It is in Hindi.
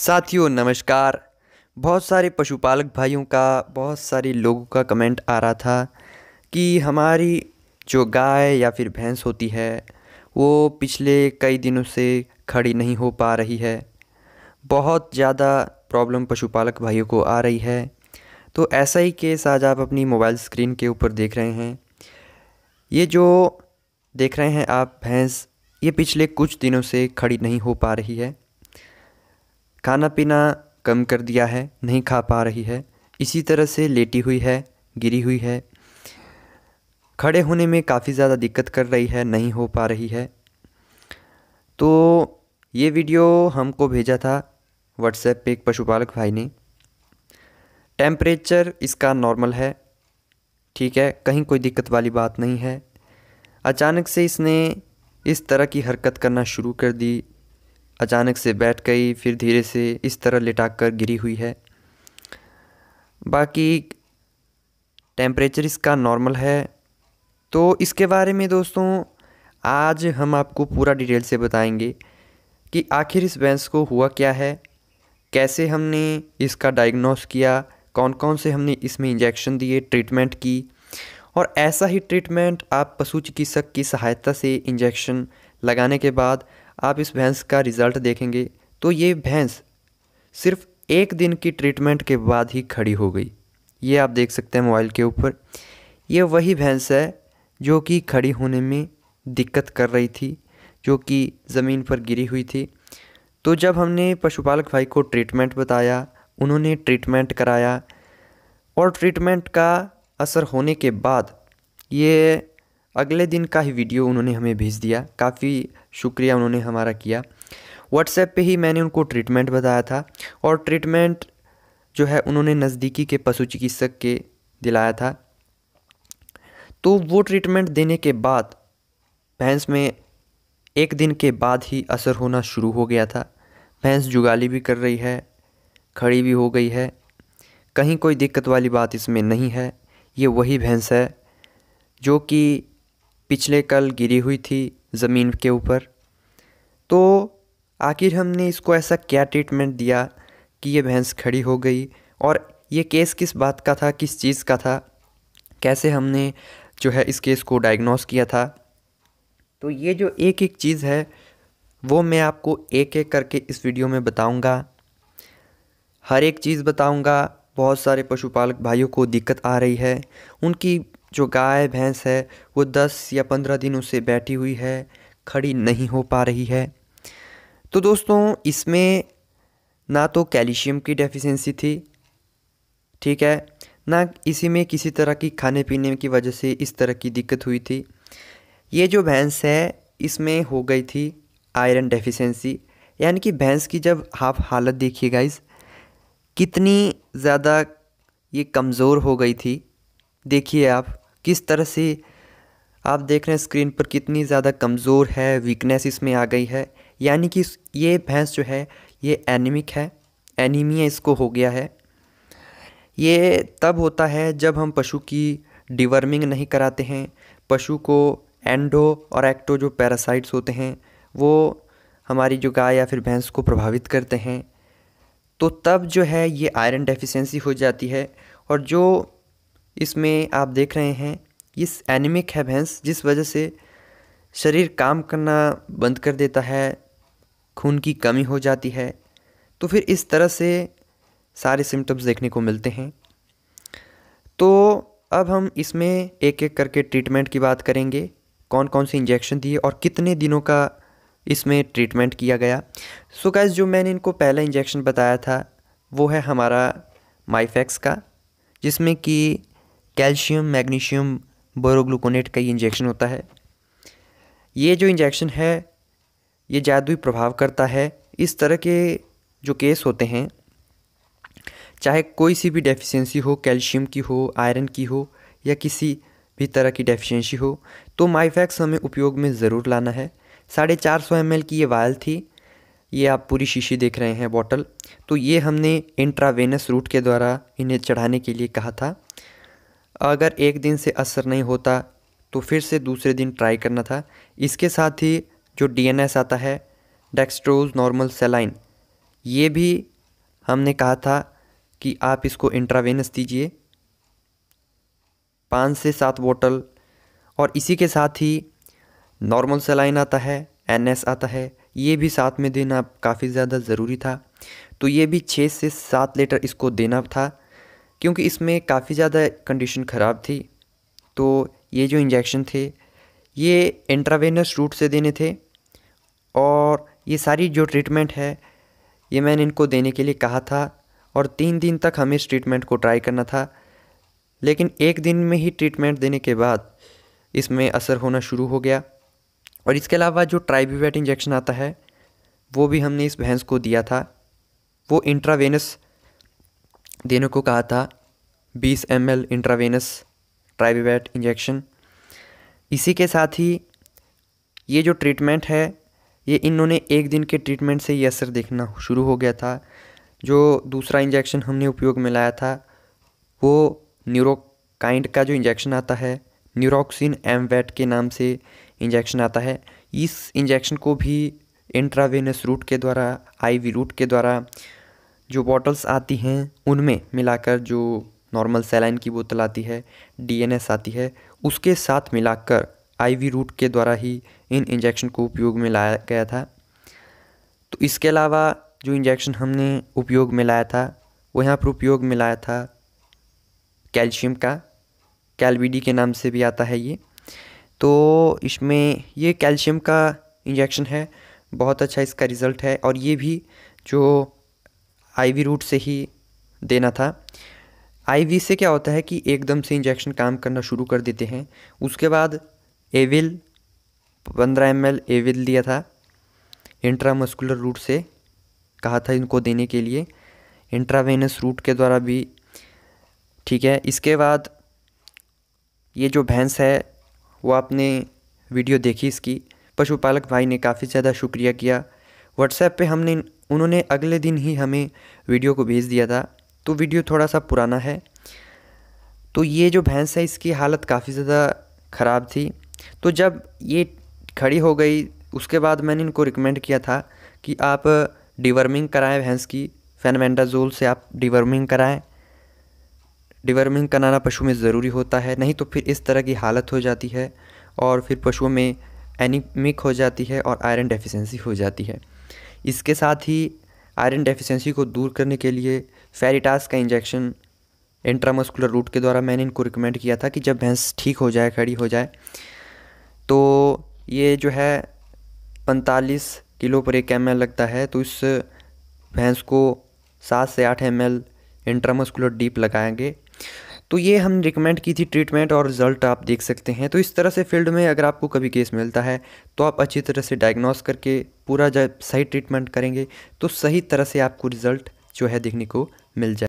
साथियों नमस्कार बहुत सारे पशुपालक भाइयों का बहुत सारे लोगों का कमेंट आ रहा था कि हमारी जो गाय या फिर भैंस होती है वो पिछले कई दिनों से खड़ी नहीं हो पा रही है बहुत ज़्यादा प्रॉब्लम पशुपालक भाइयों को आ रही है तो ऐसा ही केस आज आप अपनी मोबाइल स्क्रीन के ऊपर देख रहे हैं ये जो देख रहे हैं आप भैंस ये पिछले कुछ दिनों से खड़ी नहीं हो पा रही है खाना पीना कम कर दिया है नहीं खा पा रही है इसी तरह से लेटी हुई है गिरी हुई है खड़े होने में काफ़ी ज़्यादा दिक्कत कर रही है नहीं हो पा रही है तो ये वीडियो हमको भेजा था व्हाट्सएप पे एक पशुपालक भाई ने टेम्परेचर इसका नॉर्मल है ठीक है कहीं कोई दिक्कत वाली बात नहीं है अचानक से इसने इस तरह की हरकत करना शुरू कर दी अचानक से बैठ गई फिर धीरे से इस तरह लिटा कर गिरी हुई है बाकी टेम्परेचर इसका नॉर्मल है तो इसके बारे में दोस्तों आज हम आपको पूरा डिटेल से बताएंगे कि आखिर इस बैंस को हुआ क्या है कैसे हमने इसका डायग्नोस किया कौन कौन से हमने इसमें इंजेक्शन दिए ट्रीटमेंट की और ऐसा ही ट्रीटमेंट आप पशु चिकित्सक की सहायता से इंजेक्शन लगाने के बाद आप इस भैंस का रिज़ल्ट देखेंगे तो ये भैंस सिर्फ एक दिन की ट्रीटमेंट के बाद ही खड़ी हो गई ये आप देख सकते हैं मोबाइल के ऊपर ये वही भैंस है जो कि खड़ी होने में दिक्कत कर रही थी जो कि ज़मीन पर गिरी हुई थी तो जब हमने पशुपालक भाई को ट्रीटमेंट बताया उन्होंने ट्रीटमेंट कराया और ट्रीटमेंट का असर होने के बाद ये अगले दिन का ही वीडियो उन्होंने हमें भेज दिया काफ़ी शुक्रिया उन्होंने हमारा किया व्हाट्सएप पे ही मैंने उनको ट्रीटमेंट बताया था और ट्रीटमेंट जो है उन्होंने नज़दीकी के पशु चिकित्सक के दिलाया था तो वो ट्रीटमेंट देने के बाद भैंस में एक दिन के बाद ही असर होना शुरू हो गया था भैंस जुगाली भी कर रही है खड़ी भी हो गई है कहीं कोई दिक्कत वाली बात इसमें नहीं है ये वही भैंस है जो कि पिछले कल गिरी हुई थी ज़मीन के ऊपर तो आखिर हमने इसको ऐसा क्या ट्रीटमेंट दिया कि ये भैंस खड़ी हो गई और ये केस किस बात का था किस चीज़ का था कैसे हमने जो है इस केस को डायग्नोस किया था तो ये जो एक एक चीज़ है वो मैं आपको एक एक करके इस वीडियो में बताऊंगा हर एक चीज़ बताऊंगा बहुत सारे पशुपालक भाइयों को दिक्कत आ रही है उनकी जो गाय भैंस है वो दस या पंद्रह दिन उसे बैठी हुई है खड़ी नहीं हो पा रही है तो दोस्तों इसमें ना तो कैल्शियम की डेफिशिएंसी थी ठीक है ना इसी में किसी तरह की खाने पीने की वजह से इस तरह की दिक्कत हुई थी ये जो भैंस है इसमें हो गई थी आयरन डेफिशिएंसी यानी कि भैंस की जब हाफ हालत देखिए गाइस कितनी ज़्यादा ये कमज़ोर हो गई थी देखिए आप किस तरह से आप देख रहे हैं स्क्रीन पर कितनी ज़्यादा कमज़ोर है वीकनेस इसमें आ गई है यानी कि ये भैंस जो है ये एनिमिक है एनीमिया इसको हो गया है ये तब होता है जब हम पशु की डिवर्मिंग नहीं कराते हैं पशु को एंडो और एक्टो जो पैरासाइट्स होते हैं वो हमारी जो गाय या फिर भैंस को प्रभावित करते हैं तो तब जो है ये आयरन डेफिशिएंसी हो जाती है और जो इसमें आप देख रहे हैं इस एनिमिक है भैंस जिस वजह से शरीर काम करना बंद कर देता है खून की कमी हो जाती है तो फिर इस तरह से सारे सिम्टम्स देखने को मिलते हैं तो अब हम इसमें एक एक करके ट्रीटमेंट की बात करेंगे कौन कौन से इंजेक्शन दिए और कितने दिनों का इसमें ट्रीटमेंट किया गया सो so गैस जो मैंने इनको पहला इंजेक्शन बताया था वो है हमारा माइफेक्स का जिसमें कि कैल्शियम मैग्नीशियम बोरोग्लूकोनेट का ये इंजेक्शन होता है ये जो इंजेक्शन है ये जादुई प्रभाव करता है इस तरह के जो केस होते हैं चाहे कोई सी भी डेफिशिएंसी हो कैल्शियम की हो आयरन की हो या किसी भी तरह की डेफिशिएंसी हो तो माइफैक्स हमें उपयोग में ज़रूर लाना है साढ़े चार सौ एम की ये वायल थी ये आप पूरी शीशी देख रहे हैं बॉटल तो ये हमने इंट्रावेनस रूट के द्वारा इन्हें चढ़ाने के लिए कहा था अगर एक दिन से असर नहीं होता तो फिर से दूसरे दिन ट्राई करना था इसके साथ ही जो डीएनएस आता है डेक्सट्रोज नॉर्मल सेलाइन ये भी हमने कहा था कि आप इसको इंट्रावेनस दीजिए पाँच से सात बोतल और इसी के साथ ही नॉर्मल सेलाइन आता है एनएस आता है ये भी साथ में देना काफ़ी ज़्यादा ज़रूरी था तो ये भी छः से सात लीटर इसको देना था क्योंकि इसमें काफ़ी ज़्यादा कंडीशन ख़राब थी तो ये जो इंजेक्शन थे ये इंट्रावेनस रूट से देने थे और ये सारी जो ट्रीटमेंट है ये मैंने इनको देने के लिए कहा था और तीन दिन तक हमें इस ट्रीटमेंट को ट्राई करना था लेकिन एक दिन में ही ट्रीटमेंट देने के बाद इसमें असर होना शुरू हो गया और इसके अलावा जो ट्राइबीवेट इंजेक्शन आता है वो भी हमने इस भैंस को दिया था वो इंट्रावेनस देने को कहा था 20 M L intravenous Tribivet injection इसी के साथ ही ये जो ट्रीटमेंट है ये इन्होंने एक दिन के ट्रीटमेंट से ही असर देखना शुरू हो गया था जो दूसरा इंजेक्शन हमने उपयोग में लाया था वो न्यूरोकाइंड का जो इंजेक्शन आता है न्यूरोक्सिन एम वेट के नाम से इंजेक्शन आता है इस इंजेक्शन को भी इंट्रावेनस रूट के द्वारा आईवी रूट के द्वारा जो बॉटल्स आती हैं उनमें मिलाकर जो नॉर्मल सेलाइन की बोतल आती है डीएनएस आती है उसके साथ मिलाकर आईवी रूट के द्वारा ही इन इंजेक्शन को उपयोग में लाया गया था तो इसके अलावा जो इंजेक्शन हमने उपयोग में लाया था वो यहाँ पर उपयोग में लाया था कैल्शियम का कैलबीडी के नाम से भी आता है ये तो इसमें ये कैल्शियम का इंजेक्शन है बहुत अच्छा इसका रिज़ल्ट है और ये भी जो आईवी रूट से ही देना था आईवी से क्या होता है कि एकदम से इंजेक्शन काम करना शुरू कर देते हैं उसके बाद एविल पंद्रह एम एल एविल दिया था इंट्रामस्कुलर रूट से कहा था इनको देने के लिए इंट्रावेनस रूट के द्वारा भी ठीक है इसके बाद ये जो भैंस है वो आपने वीडियो देखी इसकी पशुपालक भाई ने काफ़ी ज़्यादा शुक्रिया किया व्हाट्सएप पे हमने उन्होंने अगले दिन ही हमें वीडियो को भेज दिया था तो वीडियो थोड़ा सा पुराना है तो ये जो भैंस है इसकी हालत काफ़ी ज़्यादा ख़राब थी तो जब ये खड़ी हो गई उसके बाद मैंने इनको रिकमेंड किया था कि आप डिवर्मिंग कराएं भैंस की फैनमेंडाजोल से आप डिवर्मिंग कराएं डिवर्मिंग कराना पशु में ज़रूरी होता है नहीं तो फिर इस तरह की हालत हो जाती है और फिर पशुओं में एनीमिक हो जाती है और आयरन डेफिशेंसी हो जाती है इसके साथ ही आयरन डेफिशिएंसी को दूर करने के लिए फेरिटास का इंजेक्शन इंट्रामस्कुलर रूट के द्वारा मैंने इनको रिकमेंड किया था कि जब भैंस ठीक हो जाए खड़ी हो जाए तो ये जो है पैंतालीस किलो पर एक एम लगता है तो इस भैंस को सात से आठ एम एल इंट्रामस्कुलर डीप लगाएंगे तो ये हम रिकमेंड की थी ट्रीटमेंट और रिजल्ट आप देख सकते हैं तो इस तरह से फील्ड में अगर आपको कभी केस मिलता है तो आप अच्छी तरह से डायग्नोस करके पूरा जब सही ट्रीटमेंट करेंगे तो सही तरह से आपको रिज़ल्ट जो है देखने को मिल जाए